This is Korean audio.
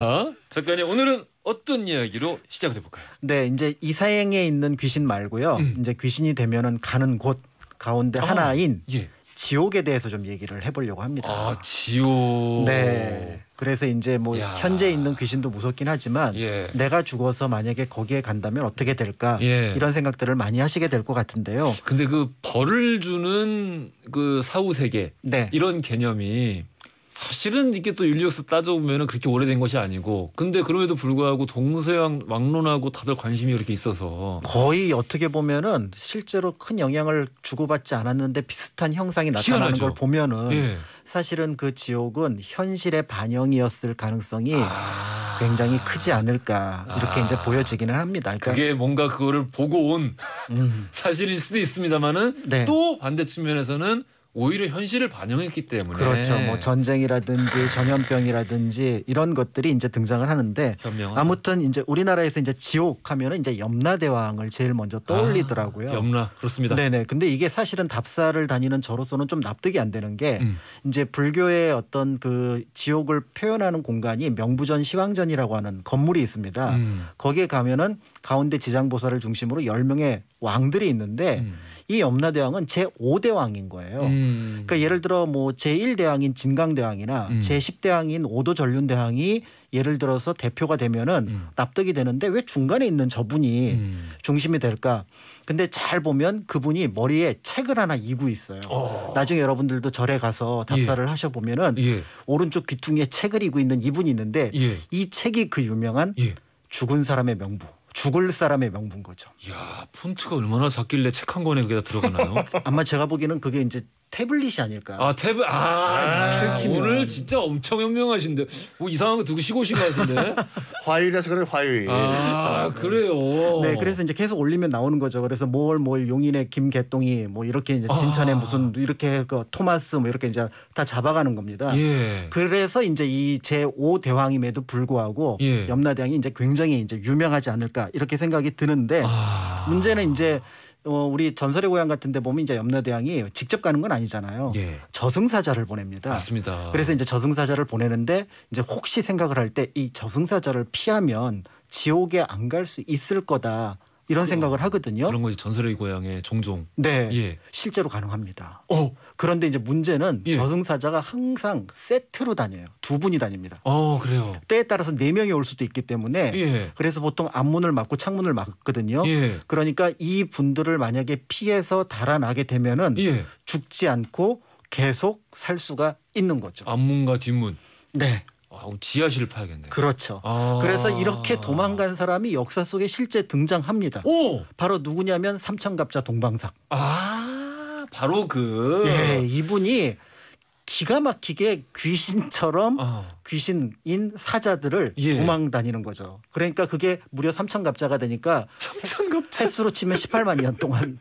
어? 잠깐님 오늘은 어떤 이야기로 시작을 해볼까요? 네, 이제 이사행에 있는 귀신 말고요. 음. 이제 귀신이 되면은 가는 곳 가운데 아, 하나인 예. 지옥에 대해서 좀 얘기를 해보려고 합니다. 아, 지옥. 네. 그래서 이제 뭐 야. 현재 있는 귀신도 무섭긴 하지만 예. 내가 죽어서 만약에 거기에 간다면 어떻게 될까 예. 이런 생각들을 많이 하시게 될 것 같은데요. 근데 그 벌을 주는 그 사후 세계 네. 이런 개념이 사실은 이게 또인리역사 따져보면 그렇게 오래된 것이 아니고 근데 그럼에도 불구하고 동서양 왕론하고 다들 관심이 그렇게 있어서 거의 어떻게 보면은 실제로 큰 영향을 주고받지 않았는데 비슷한 형상이 나타나는 희한하죠. 걸 보면은 예. 사실은 그 지옥은 현실의 반영이었을 가능성이 아... 굉장히 크지 않을까 이렇게 아... 이제 보여지기는 합니다. 그러니까 그게 뭔가 그거를 보고 온 음. 사실일 수도 있습니다만은 네. 또 반대 측면에서는 오히려 현실을 반영했기 때문에 그렇죠. 뭐 전쟁이라든지 전염병이라든지 이런 것들이 이제 등장을 하는데 현명하 아무튼 이제 우리나라에서 이제 지옥 하면은 이제 염라대왕을 제일 먼저 떠올리더라고요. 아, 염라 그렇습니다. 네네. 근데 이게 사실은 답사를 다니는 저로서는 좀 납득이 안 되는 게 음. 이제 불교의 어떤 그 지옥을 표현하는 공간이 명부전 시황전이라고 하는 건물이 있습니다. 음. 거기에 가면은 가운데 지장보살을 중심으로 열명의 왕들이 있는데 음. 이 염라대왕은 제5대 왕인 거예요. 음. 음. 그러니까 예를 들어 뭐제1대왕인진강대왕이나 음. 제1 0대왕인오도전륜대왕이 예를 들어서 대표가 되면은 음. 납득이 되는데 왜 중간에 있는 저분이 음. 중심이 될까? 근데 잘 보면 그분이 머리에 책을 하나 이고 있어요. 오. 어. 나중에 여러분들도 절에 가서 답사를 예. 하셔 보면은 예. 오른쪽 귀퉁이에 책을 이고 있는 이분이 있는데 예. 이 책이 그 유명한 예. 죽은 사람의 명부. 죽을 사람의 명분 거죠. 야 폰트가 얼마나 작길래 책 한 권에 그게 다 들어가나요? 아마 제가 보기에는 그게 이제 태블릿이 아닐까요? 아 태블 아, 아, 아 오늘 진짜 엄청 현명하신데 뭐 이상한 거 두고 쉬고 오신 것 같은데 화요일에서 그래 화요일. 아, 아, 그래요. 네, 그래서 이제 계속 올리면 나오는 거죠. 그래서 뭘뭘 뭘 용인의 김개똥이 뭐 이렇게 이제 진천에 아. 무슨 이렇게 그 토마스 뭐 이렇게 이제 다 잡아가는 겁니다. 예. 그래서 이제 이 제5 대왕임에도 불구하고 예. 염라대왕이 이제 굉장히 이제 유명하지 않을까 이렇게 생각이 드는데 아. 문제는 이제 어, 우리 전설의 고향 같은데 보면 이제 염라대왕이 직접 가는 건 아니잖아요. 예. 저승사자를 보냅니다. 맞습니다. 그래서 이제 저승사자를 보내는데 이제 혹시 생각을 할 때 이 저승사자를 피하면 지옥에 안 갈 수 있을 거다. 이런 그, 생각을 하거든요. 그런 거이 전설의 고향에 종종. 네, 예. 실제로 가능합니다. 어. 그런데 이제 문제는 예. 저승사자가 항상 세트로 다녀요. 두 분이 다닙니다. 어, 그래요. 때에 따라서 네 명이 올 수도 있기 때문에 예. 그래서 보통 앞문을 막고 창문을 막거든요. 예. 그러니까 이 분들을 만약에 피해서 달아나게 되면은 예. 죽지 않고 계속 살 수가 있는 거죠. 앞문과 뒷문. 네. 아, 지하실을 파야겠네요. 그렇죠. 아~ 그래서 이렇게 도망간 사람이 역사 속에 실제 등장합니다. 오! 바로 누구냐면 삼천갑자 동방삭. 아, 바로 그. 예, 이분이 기가 막히게 귀신처럼 어. 귀신인 사자들을 예. 도망 다니는 거죠. 그러니까 그게 무려 삼천갑자가 되니까 삼천갑자? 횟수로 치면 18만 년 동안